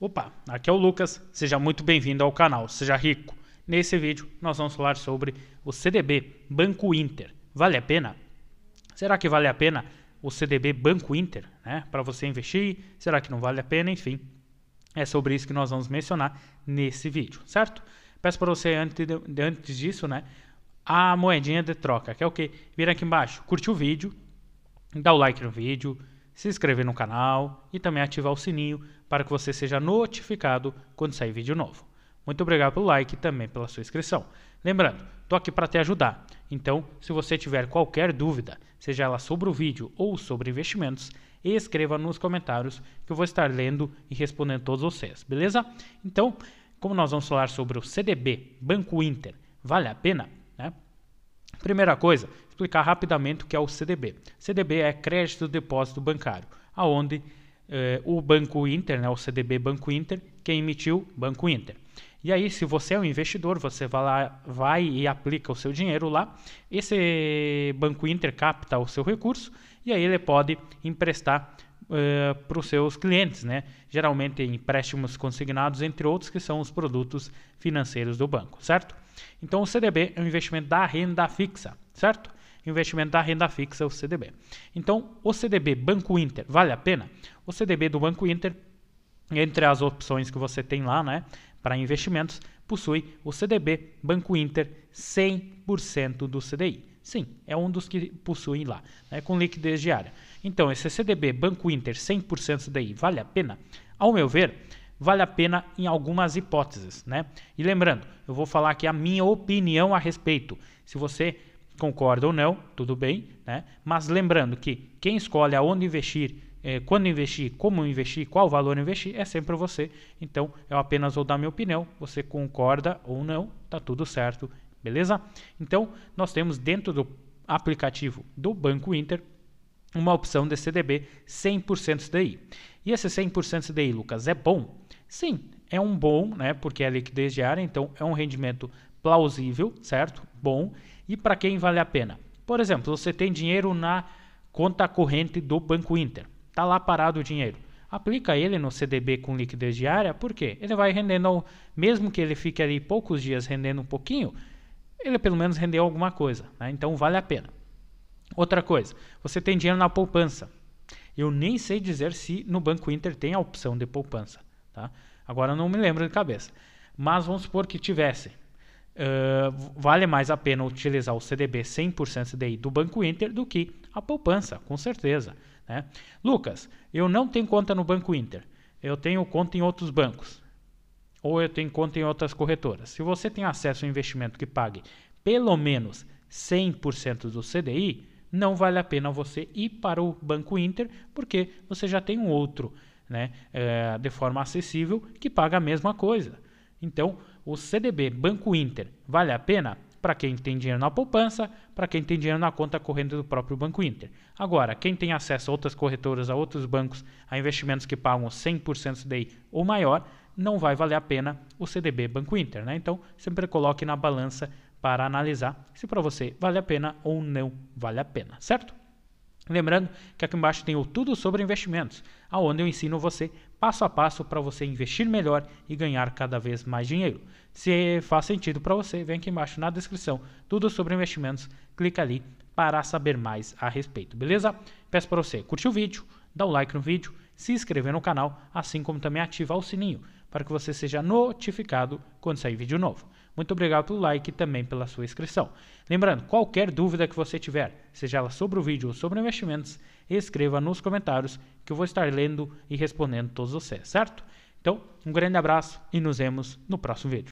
Opa, aqui é o Lucas, seja muito bem-vindo ao canal Seja Rico. Nesse vídeo nós vamos falar sobre o CDB Banco Inter. Vale a pena? Será que vale a pena o CDB Banco Inter né, para você investir? Será que não vale a pena? Enfim, é sobre isso que nós vamos mencionar nesse vídeo, certo? Peço para você, antes, de, antes disso, né, a moedinha de troca, que é o que? Vira aqui embaixo, Curte o vídeo, Dá o like no vídeo, se inscrever no canal e também ativar o sininho para que você seja notificado quando sair vídeo novo. Muito obrigado pelo like e também pela sua inscrição. Lembrando, estou aqui para te ajudar. Então, se você tiver qualquer dúvida, seja ela sobre o vídeo ou sobre investimentos, escreva nos comentários que eu vou estar lendo e respondendo todos vocês, beleza? Então, como nós vamos falar sobre o CDB, Banco Inter, vale a pena? Né? Primeira coisa, explicar rapidamente o que é o CDB. CDB é Crédito Depósito Bancário, aonde eh, o Banco Inter, né, o CDB Banco Inter, quem emitiu? Banco Inter. E aí, se você é um investidor, você vai lá, vai e aplica o seu dinheiro lá. Esse Banco Inter capta o seu recurso e aí ele pode emprestar uh, para os seus clientes, né? Geralmente empréstimos consignados, entre outros, que são os produtos financeiros do banco, certo? Então, o CDB é um investimento da renda fixa, certo? investimento da renda fixa, o CDB. Então, o CDB Banco Inter vale a pena? O CDB do Banco Inter, entre as opções que você tem lá, né, para investimentos, possui o CDB Banco Inter 100% do CDI. Sim, é um dos que possuem lá, né, com liquidez diária. Então, esse CDB Banco Inter 100% CDI vale a pena? Ao meu ver, vale a pena em algumas hipóteses, né? E lembrando, eu vou falar aqui a minha opinião a respeito. Se você concorda ou não, tudo bem, né? Mas lembrando que quem escolhe aonde investir, eh, quando investir, como investir, qual valor investir, é sempre você. Então, eu apenas vou dar minha opinião, você concorda ou não, tá tudo certo, beleza? Então, nós temos dentro do aplicativo do Banco Inter uma opção de CDB 100% CDI. E esse 100% CDI, Lucas, é bom? Sim, é um bom, né? Porque é liquidez diária, então é um rendimento plausível, certo? bom e para quem vale a pena. Por exemplo, você tem dinheiro na conta corrente do Banco Inter. Está lá parado o dinheiro. Aplica ele no CDB com liquidez diária, por quê? Ele vai rendendo, mesmo que ele fique ali poucos dias rendendo um pouquinho, ele pelo menos rendeu alguma coisa. Né? Então vale a pena. Outra coisa, você tem dinheiro na poupança. Eu nem sei dizer se no Banco Inter tem a opção de poupança. Tá? Agora não me lembro de cabeça. Mas vamos supor que tivesse. Uh, vale mais a pena utilizar o CDB 100% CDI do Banco Inter do que a poupança, com certeza. Né? Lucas, eu não tenho conta no Banco Inter, eu tenho conta em outros bancos ou eu tenho conta em outras corretoras. Se você tem acesso a um investimento que pague pelo menos 100% do CDI, não vale a pena você ir para o Banco Inter, porque você já tem um outro né, é, de forma acessível que paga a mesma coisa. Então, o CDB Banco Inter vale a pena? Para quem tem dinheiro na poupança, para quem tem dinheiro na conta corrente do próprio Banco Inter. Agora, quem tem acesso a outras corretoras, a outros bancos, a investimentos que pagam 100% DI ou maior, não vai valer a pena o CDB Banco Inter. Né? Então, sempre coloque na balança para analisar se para você vale a pena ou não vale a pena, certo? Lembrando que aqui embaixo tem o Tudo sobre Investimentos, aonde eu ensino você passo a passo para você investir melhor e ganhar cada vez mais dinheiro. Se faz sentido para você, vem aqui embaixo na descrição, tudo sobre investimentos, clica ali para saber mais a respeito, beleza? Peço para você curtir o vídeo, dar o like no vídeo, se inscrever no canal, assim como também ativar o sininho para que você seja notificado quando sair vídeo novo. Muito obrigado pelo like e também pela sua inscrição. Lembrando, qualquer dúvida que você tiver, seja ela sobre o vídeo ou sobre investimentos, escreva nos comentários que eu vou estar lendo e respondendo todos vocês, certo? Então, um grande abraço e nos vemos no próximo vídeo.